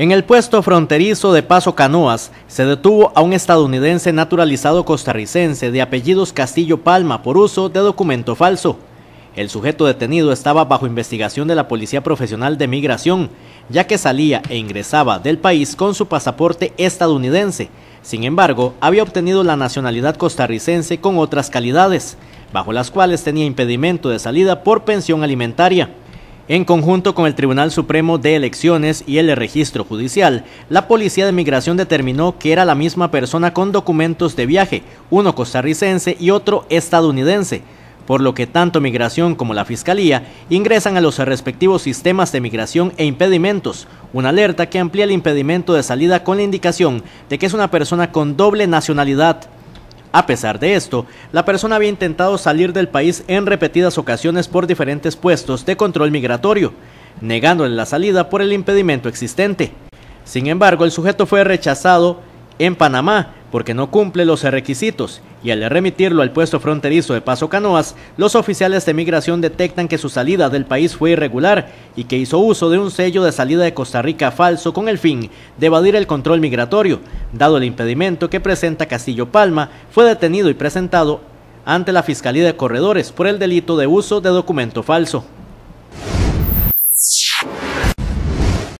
En el puesto fronterizo de Paso Canoas se detuvo a un estadounidense naturalizado costarricense de apellidos Castillo Palma por uso de documento falso. El sujeto detenido estaba bajo investigación de la Policía Profesional de Migración, ya que salía e ingresaba del país con su pasaporte estadounidense. Sin embargo, había obtenido la nacionalidad costarricense con otras calidades, bajo las cuales tenía impedimento de salida por pensión alimentaria. En conjunto con el Tribunal Supremo de Elecciones y el Registro Judicial, la Policía de Migración determinó que era la misma persona con documentos de viaje, uno costarricense y otro estadounidense por lo que tanto Migración como la Fiscalía ingresan a los respectivos sistemas de migración e impedimentos, una alerta que amplía el impedimento de salida con la indicación de que es una persona con doble nacionalidad. A pesar de esto, la persona había intentado salir del país en repetidas ocasiones por diferentes puestos de control migratorio, negándole la salida por el impedimento existente. Sin embargo, el sujeto fue rechazado en Panamá porque no cumple los requisitos y al remitirlo al puesto fronterizo de Paso Canoas, los oficiales de migración detectan que su salida del país fue irregular y que hizo uso de un sello de salida de Costa Rica falso con el fin de evadir el control migratorio, Dado el impedimento que presenta Castillo Palma, fue detenido y presentado ante la Fiscalía de Corredores por el delito de uso de documento falso.